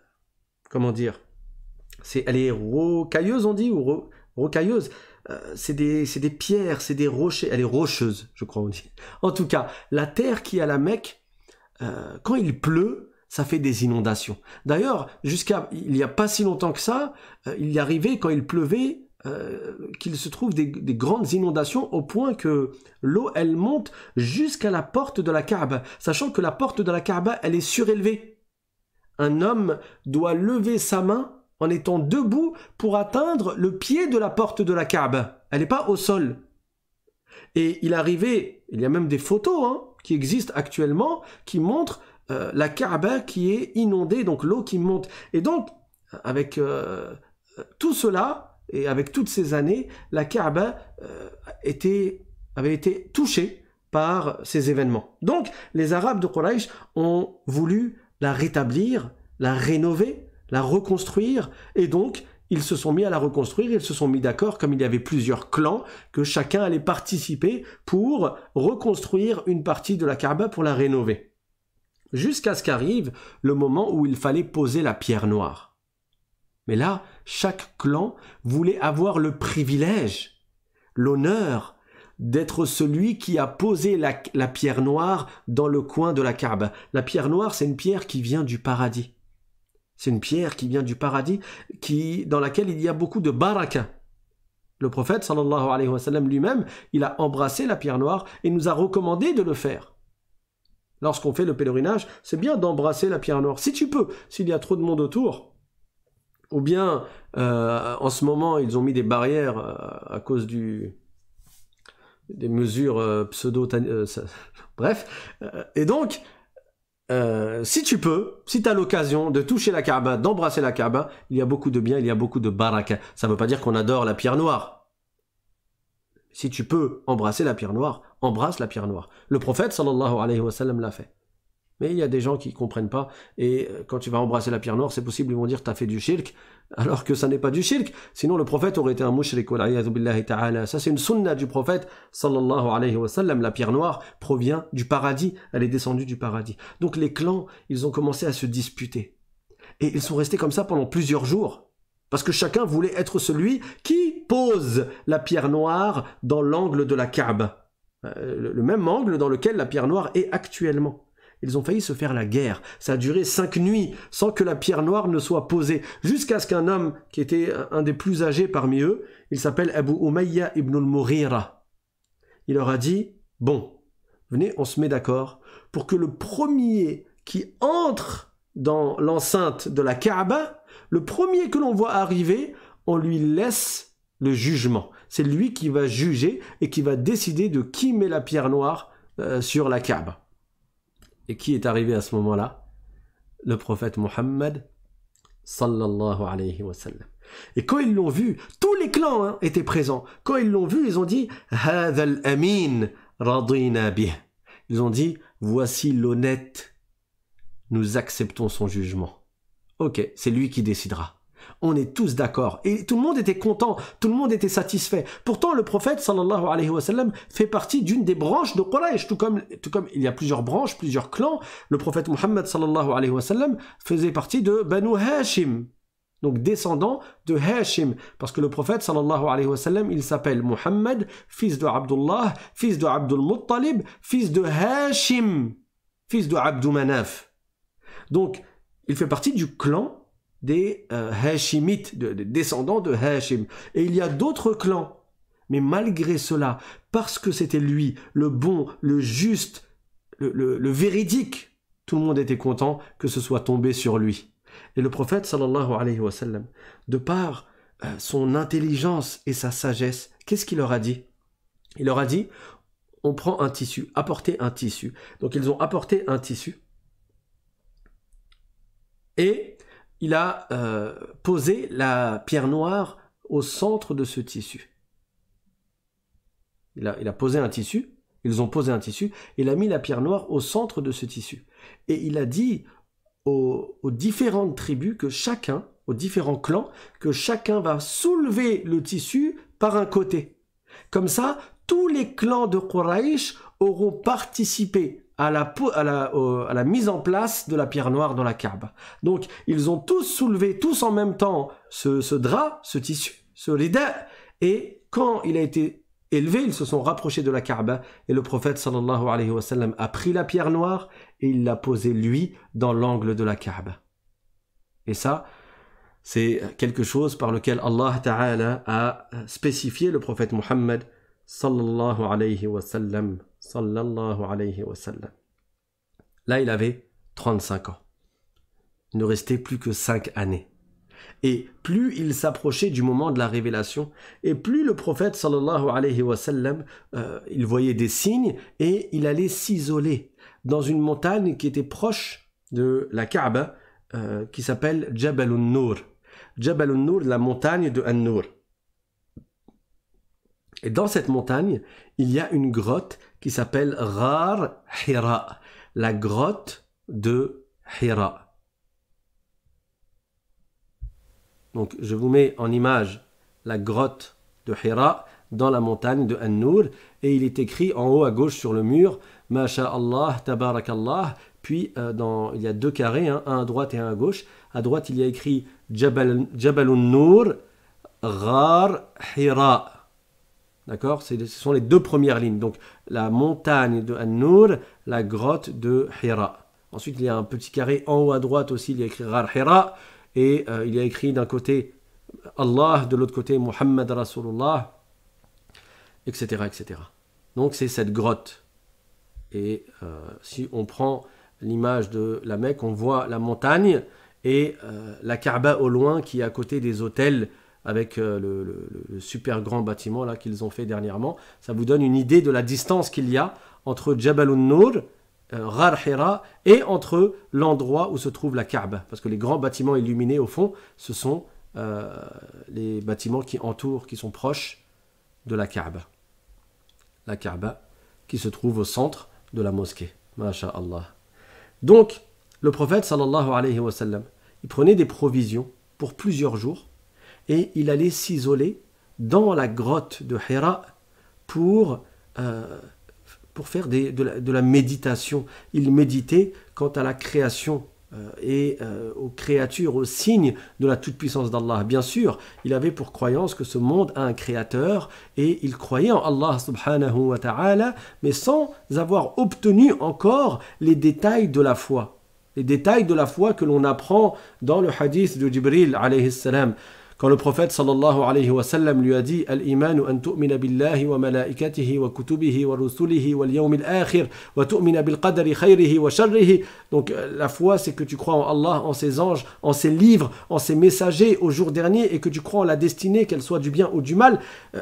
comment dire c'est Elle est rocailleuse, on dit, ou rocailleuse euh, c'est des, des, pierres, c'est des rochers. Elle est rocheuse, je crois on dit. En tout cas, la terre qui est à la Mecque, quand il pleut, ça fait des inondations. D'ailleurs, jusqu'à il n'y a pas si longtemps que ça, euh, il y arrivait quand il pleuvait euh, qu'il se trouve des, grandes inondations au point que l'eau elle monte jusqu'à la porte de la Kaaba, sachant que la porte de la Kaaba elle est surélevée. Un homme doit lever sa main en étant debout pour atteindre le pied de la porte de la Kaaba. Elle n'est pas au sol. Et il arrivait, il y a même des photos hein, qui existent actuellement qui montrent euh, la Kaaba qui est inondée, donc l'eau qui monte. Et donc, avec euh, tout cela, et avec toutes ces années, la Kaaba euh, était, avait été touchée par ces événements. Donc, les Arabes de Quraysh ont voulu la rétablir, la rénover, la reconstruire, et donc ils se sont mis à la reconstruire, ils se sont mis d'accord, comme il y avait plusieurs clans, que chacun allait participer pour reconstruire une partie de la Kaaba pour la rénover jusqu'à ce qu'arrive le moment où il fallait poser la pierre noire. Mais là, chaque clan voulait avoir le privilège, l'honneur d'être celui qui a posé la, pierre noire dans le coin de la Kaaba. La pierre noire, c'est une pierre qui vient du paradis. C'est une pierre qui vient du paradis, qui, dans laquelle il y a beaucoup de baraka. Le prophète, sallallahu alayhi wa sallam, lui-même, il a embrassé la pierre noire et nous a recommandé de le faire lorsqu'on fait le pèlerinage, c'est bien d'embrasser la pierre noire. Si tu peux, s'il y a trop de monde autour, ou bien euh, en ce moment ils ont mis des barrières euh, à, cause des mesures euh, pseudo [LAUGHS] bref et donc si tu peux, si tu as l'occasion de toucher la Kaaba, d'embrasser la Kaaba, il y a beaucoup de bien, il y a beaucoup de baraka. Ça ne veut pas dire qu'on adore la pierre noire. Si tu peux embrasser la pierre noire, embrasse la pierre noire. Le prophète sallallahu alayhi wa sallam l'a fait. Mais il y a des gens qui ne comprennent pas, et euh, quand tu vas embrasser la pierre noire, c'est possible, ils vont dire tu as fait du shirk, [LAUGHS] alors que ça n'est pas du shirk. Sinon, le prophète aurait été un mushrik, Ça, c'est une sunna du prophète, sallallahu alayhi wa sallam. La pierre noire provient du paradis, elle est descendue du paradis. Donc les clans, ils ont commencé à se disputer. Et ils sont restés comme ça pendant plusieurs jours. Parce que chacun voulait être celui qui pose la pierre noire dans l'angle de la Kaaba, euh, le même angle dans lequel la pierre noire est actuellement. Ils ont failli se faire la guerre. Ça a duré cinq nuits sans que la pierre noire ne soit posée, jusqu'à ce qu'un homme qui était un des plus âgés parmi eux, il s'appelle Abu Umayya ibn al-Mourira, il leur a dit Bon, venez, on se met d'accord pour que le premier qui entre dans l'enceinte de la Kaaba, le premier que l'on voit arriver, on lui laisse le jugement. C'est lui qui va juger et qui va décider de qui met la pierre noire euh, sur la Kaaba. Et qui est arrivé à ce moment-là Le prophète Mohammed sallallahu alayhi wa sallam. Et quand ils l'ont vu, tous les clans hein, étaient présents. Quand ils l'ont vu, ils ont dit Hadal Amin radina bih. Ils ont dit Voici l'honnête, nous acceptons son jugement. Ok, c'est lui qui décidera on est tous d'accord. Et tout le monde était content, tout le monde était satisfait. Pourtant, le prophète, sallallahu alayhi wa fait partie d'une des branches de Quraysh. Tout comme, tout comme il y a plusieurs branches, plusieurs clans, le prophète Mohammed, sallallahu alayhi wa faisait partie de Banu Hashim. Donc descendant de Hashim, parce que le prophète sallallahu alayhi wa il s'appelle Muhammad, fils de Abdullah, fils de Abdul Muttalib, fils de Hashim, fils de Abdou Manaf. Donc, il fait partie du clan des euh, des descendants de Hashim. Et il y a d'autres clans. Mais malgré cela, parce que c'était lui, le bon, le juste, le, véridique, tout le monde était content que ce soit tombé sur lui. Et le prophète, sallallahu alayhi wa sallam, de par euh, son intelligence et sa sagesse, qu'est-ce qu'il leur a dit Il leur a dit, on prend un tissu, apportez un tissu. Donc ils ont apporté un tissu. Et il a euh, posé la pierre noire au centre de ce tissu. Il a, posé un tissu, ils ont posé un tissu, il a mis la pierre noire au centre de ce tissu. Et il a dit aux, différentes tribus que chacun, aux différents clans, que chacun va soulever le tissu par un côté. Comme ça, tous les clans de Quraysh auront participé à la, mise en place de la pierre noire dans la Kaaba. Donc, ils ont tous soulevé, tous en même temps, ce, drap, ce tissu, ce rida, et quand il a été élevé, ils se sont rapprochés de la Kaaba, et le prophète alayhi wa sallam a pris la pierre noire, et il l'a posée, lui, dans l'angle de la Kaaba. Et ça, c'est quelque chose par lequel Allah Ta'ala a spécifié le prophète Muhammad alayhi wa sallam sallallahu alayhi wa Là, il avait 35 ans. Il ne restait plus que 5 années. Et plus il s'approchait du moment de la révélation, et plus le prophète sallallahu alayhi wa sallam, euh, il voyait des signes et il allait s'isoler dans une montagne qui était proche de la Kaaba, euh, qui s'appelle Jabal al-Nur Jabal al-Nur la montagne de an nur Et dans cette montagne, il y a une grotte qui s'appelle Rar Hira, la grotte de Hira. Donc je vous mets en image la grotte de Hira dans la montagne de An-Nur et il est écrit en haut à gauche sur le mur Masha Allah, Tabarakallah. Puis euh, dans, il y a deux carrés, hein, un à droite et un à gauche. À droite il y a écrit Jabal, Jabalun Nur, Ghar Hira. D'accord Ce sont les deux premières lignes. Donc la montagne de An-Nur, la grotte de Hira. Ensuite, il y a un petit carré en haut à droite aussi, il y a écrit Ghar Hira. Et euh, il y a écrit d'un côté Allah, de l'autre côté Muhammad Rasulullah, etc. etc. Donc c'est cette grotte. Et euh, si on prend l'image de la Mecque, on voit la montagne et euh, la Kaaba au loin qui est à côté des hôtels avec euh, le, super grand bâtiment là qu'ils ont fait dernièrement. Ça vous donne une idée de la distance qu'il y a entre Jabal al-Nur, euh, Hira, et entre l'endroit où se trouve la Kaaba. Parce que les grands bâtiments illuminés au fond, ce sont euh, les bâtiments qui entourent, qui sont proches de la Kaaba. La Kaaba qui se trouve au centre de la mosquée. Masha'Allah. Donc, le prophète sallallahu alayhi wa sallam, il prenait des provisions pour plusieurs jours et il allait s'isoler dans la grotte de Hira pour, euh, pour faire de, la, méditation. Il méditait quant à la création euh, et euh, aux créatures, aux signes de la toute-puissance d'Allah. Bien sûr, il avait pour croyance que ce monde a un créateur et il croyait en Allah subhanahu wa ta'ala, mais sans avoir obtenu encore les détails de la foi. Les détails de la foi que l'on apprend dans le hadith de Jibril alayhi salam. Quand le prophète sallallahu alayhi wa sallam lui a dit Al-iman an tu'mina billahi wa malaikatihi wa kutubihi wa rusulihi wal al akhir wa tu'mina bil qadari khayrihi wa sharrihi. Donc euh, la foi c'est que tu crois en Allah, en ses anges, en ses livres, en ses messagers au jour dernier et que tu crois en la destinée qu'elle soit du bien ou du mal. Euh,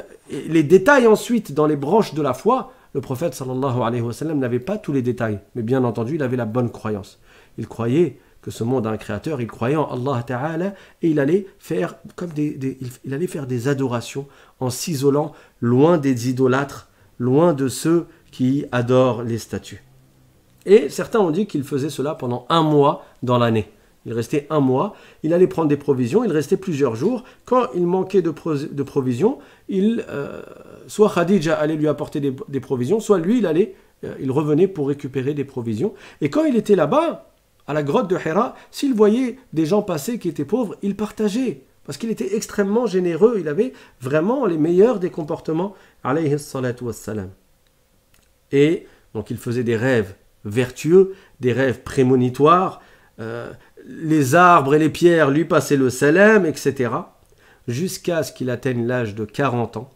les détails ensuite dans les branches de la foi, le prophète sallallahu alayhi wa sallam n'avait pas tous les détails, mais bien entendu, il avait la bonne croyance. Il croyait que ce monde a un créateur, il croyait en Allah Ta'ala et il allait faire comme des, il allait faire des adorations en s'isolant loin des idolâtres, loin de ceux qui adorent les statues. Et certains ont dit qu'il faisait cela pendant un mois dans l'année. Il restait un mois, il allait prendre des provisions, il restait plusieurs jours. Quand il manquait de, provisions, il, euh, soit Khadija allait lui apporter des, provisions, soit lui, il, allait, euh, il revenait pour récupérer des provisions. Et quand il était là-bas, à la grotte de Hira, s'il voyait des gens passer qui étaient pauvres, il partageait. Parce qu'il était extrêmement généreux, il avait vraiment les meilleurs des comportements. Et donc il faisait des rêves vertueux, des rêves prémonitoires. Euh, les arbres et les pierres lui passaient le salam, etc. Jusqu'à ce qu'il atteigne l'âge de 40 ans.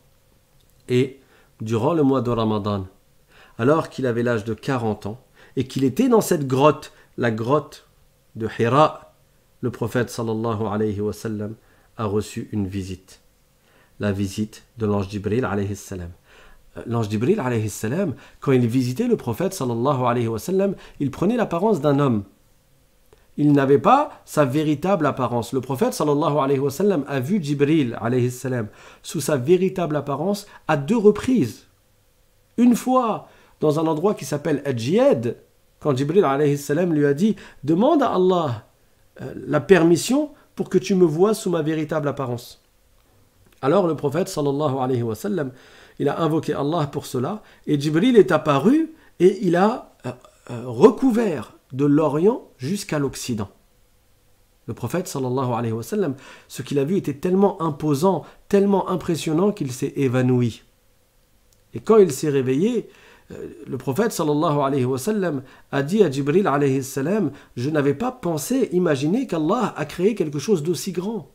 Et durant le mois de Ramadan, alors qu'il avait l'âge de 40 ans, et qu'il était dans cette grotte la grotte de Hira, le prophète sallallahu alayhi wa a reçu une visite. La visite de l'ange Jibril alayhi salam. Euh, l'ange Jibril alayhi salam, quand il visitait le prophète sallallahu alayhi wa il prenait l'apparence d'un homme. Il n'avait pas sa véritable apparence. Le prophète sallallahu alayhi wa sallam a vu Jibril alayhi salam sous sa véritable apparence à deux reprises. Une fois dans un endroit qui s'appelle Adjied, quand Jibril lui a dit Demande à Allah euh, la permission pour que tu me vois sous ma véritable apparence. Alors le prophète sallallahu alayhi il a invoqué Allah pour cela et Jibril est apparu et il a euh, euh, recouvert de l'Orient jusqu'à l'Occident. Le prophète sallallahu alayhi wa ce qu'il a vu était tellement imposant, tellement impressionnant qu'il s'est évanoui. Et quand il s'est réveillé, euh, le prophète sallallahu alayhi wa sallam a dit à Jibril alayhi Je n'avais pas pensé, imaginé qu'Allah a créé quelque chose d'aussi grand.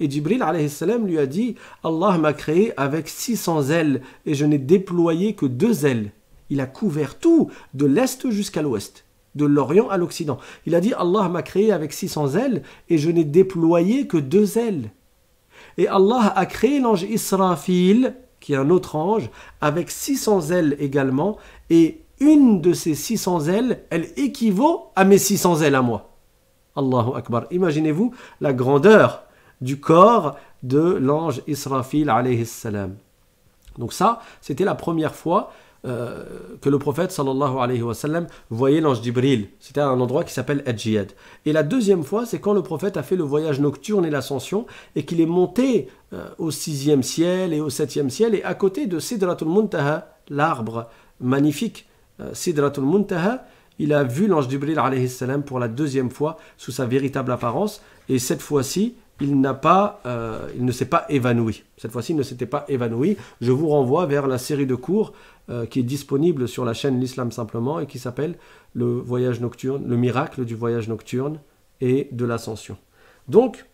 Et Jibril alayhi salam lui a dit Allah m'a créé avec 600 ailes et je n'ai déployé que deux ailes. Il a couvert tout, de l'est jusqu'à l'ouest, de l'orient à l'occident. Il a dit Allah m'a créé avec 600 ailes et je n'ai déployé que deux ailes. Et Allah a créé l'ange Israfil qui est un autre ange, avec 600 ailes également, et une de ces 600 ailes, elle équivaut à mes 600 ailes à moi. Allahu Akbar. Imaginez-vous la grandeur du corps de l'ange Israfil alayhi salam. Donc ça, c'était la première fois euh, que le prophète sallallahu alayhi wa voyait l'ange d'Ibril. C'était à un endroit qui s'appelle Adjiyad. Et la deuxième fois, c'est quand le prophète a fait le voyage nocturne et l'ascension et qu'il est monté euh, au sixième ciel et au septième ciel, et à côté de Sidratul Muntaha, l'arbre magnifique euh, Sidratul Muntaha, il a vu l'ange salam pour la deuxième fois sous sa véritable apparence, et cette fois-ci, il, n'a pas, euh, il ne s'est pas évanoui. Cette fois-ci, il ne s'était pas évanoui. Je vous renvoie vers la série de cours qui est disponible sur la chaîne L'Islam simplement et qui s'appelle Le voyage nocturne, le miracle du voyage nocturne et de l'ascension. Donc,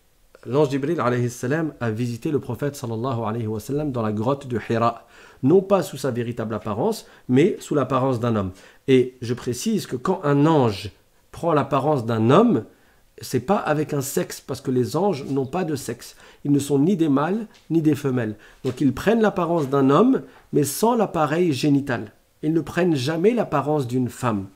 l'ange d'Ibril a visité le prophète dans la grotte de Hira, non pas sous sa véritable apparence, mais sous l'apparence d'un homme. Et je précise que quand un ange prend l'apparence d'un homme, c'est pas avec un sexe, parce que les anges n'ont pas de sexe. Ils ne sont ni des mâles ni des femelles. Donc ils prennent l'apparence d'un homme, mais sans l'appareil génital. Ils ne prennent jamais l'apparence d'une femme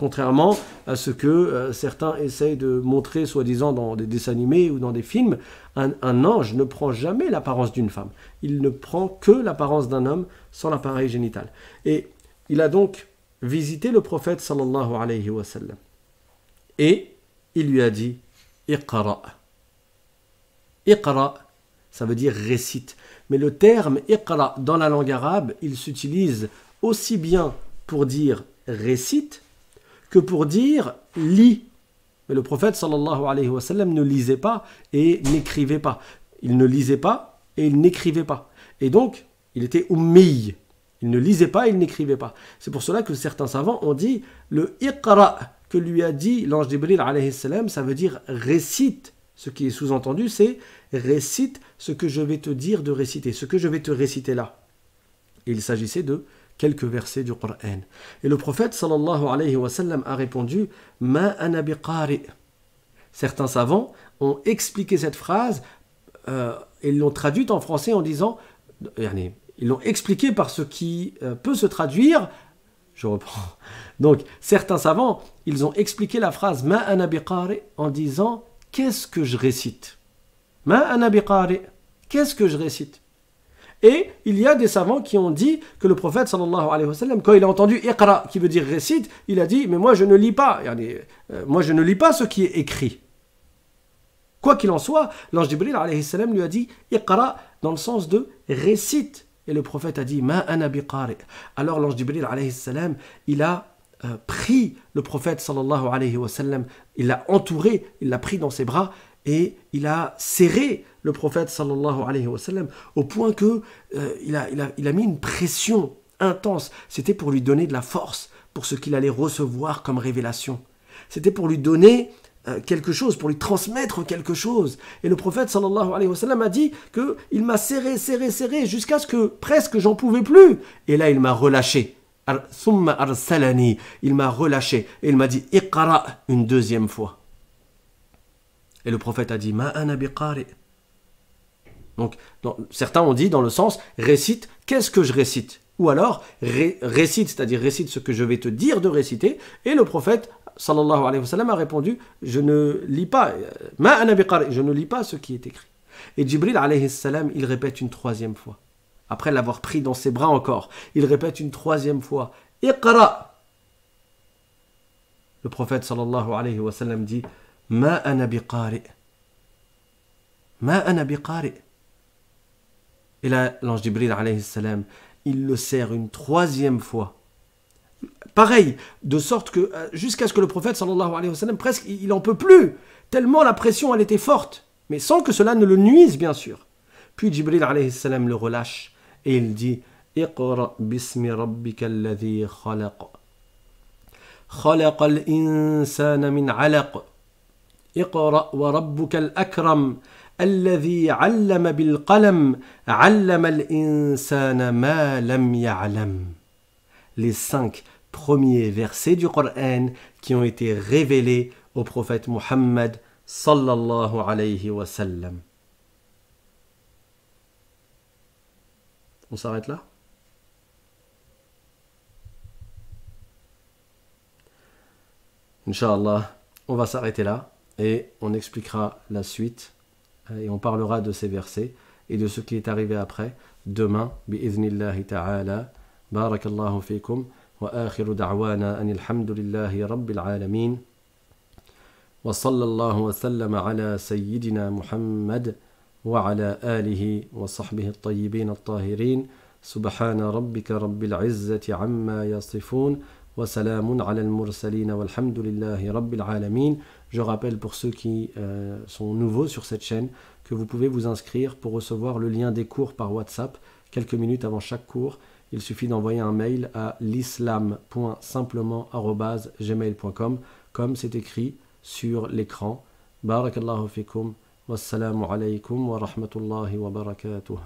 contrairement à ce que euh, certains essayent de montrer, soi-disant, dans des dessins animés ou dans des films. Un, ange ne prend jamais l'apparence d'une femme. Il ne prend que l'apparence d'un homme sans l'appareil génital. Et il a donc visité le prophète sallallahu alayhi wa sallam. Et il lui a dit Iqra. Iqra, ça veut dire récite. Mais le terme Iqra dans la langue arabe, il s'utilise aussi bien pour dire récite que pour dire lis. Mais le prophète sallallahu alayhi wa sallam ne lisait pas et n'écrivait pas. Il ne lisait pas et il n'écrivait pas. Et donc, il était ummi ». Il ne lisait pas, il n'écrivait pas. C'est pour cela que certains savants ont dit le iqra que lui a dit l'ange d'Ibril alayhi salam, ça veut dire récite. Ce qui est sous-entendu, c'est récite ce que je vais te dire de réciter, ce que je vais te réciter là. il s'agissait de quelques versets du Coran. Et le prophète sallallahu alayhi wa a répondu Ma ana Certains savants ont expliqué cette phrase euh, et l'ont traduite en français en disant euh, ils l'ont expliqué par ce qui euh, peut se traduire je reprends. Donc, certains savants, ils ont expliqué la phrase Ma anabiqari en disant Qu'est-ce que je récite Ma anabiqari Qu'est-ce que je récite et il y a des savants qui ont dit que le prophète, sallallahu alayhi wa sallam, quand il a entendu Iqra, qui veut dire récite, il a dit Mais moi je ne lis pas, euh, moi je ne lis pas ce qui est écrit. Quoi qu'il en soit, l'ange Jibril alayhi lui a dit Iqra dans le sens de récite. Et le prophète a dit Ma anabiqari. Alors l'ange Jibril alayhi il a euh, pris le prophète sallallahu alayhi wa sallam, il l'a entouré, il l'a pris dans ses bras et il a serré le prophète sallallahu alayhi wa au point que euh, il, a, mis une pression intense. C'était pour lui donner de la force pour ce qu'il allait recevoir comme révélation. C'était pour lui donner euh, quelque chose, pour lui transmettre quelque chose. Et le prophète sallallahu alayhi wa sallam a dit que il m'a serré, serré, serré jusqu'à ce que presque j'en pouvais plus. Et là, il m'a relâché. Il m'a relâché et il m'a dit Iqra une deuxième fois. Et le prophète a dit Ma ana biqari' Donc, certains ont dit dans le sens récite, qu'est-ce que je récite Ou alors récite, c'est-à-dire récite ce que je vais te dire de réciter. Et le prophète sallallahu a répondu je ne lis pas, euh, je ne lis pas ce qui est écrit. Et Jibril alayhi salam, il répète une troisième fois. Après l'avoir pris dans ses bras encore, il répète une troisième fois Le prophète sallallahu alayhi wa dit Ma et là, l'ange Jibril, il le serre une troisième fois. Pareil, de sorte que euh, jusqu'à ce que le prophète sallallahu alayhi wa sallam, presque, il n'en peut plus, tellement la pression, elle était forte, mais sans que cela ne le nuise, bien sûr. Puis Jibril alayhi salam le relâche et il dit Iqra bismi rabbika alladhi خلق خلق الإنسان من علق اقرأ وربك الأكرم الذي علم بالقلم علم الإنسان ما لم يعلم. Les cinq premiers versets du Coran qui ont été révélés au prophète Muhammad sallallahu alayhi wa sallam. On s'arrête là Inch'Allah, on va s'arrêter là et on expliquera la suite et on parlera de ces versets et de ce qui est arrivé après demain bi'iznillahi ta'ala barakallahu fikum wa akhir da'wana an hamdulillahi rabbil alamin wa sallallahu wa sallama ala sayyidina Muhammad wa ala alihi wa sahbihi at-tayyibin at-tahirin subhana rabbika rabbil izzati amma yasifun Je rappelle pour ceux qui euh, sont nouveaux sur cette chaîne que vous pouvez vous inscrire pour recevoir le lien des cours par WhatsApp quelques minutes avant chaque cours. Il suffit d'envoyer un mail à l'islam.simplement.gmail.com comme c'est écrit sur l'écran. Barakallahu fikum, wassalamu wa rahmatullahi wa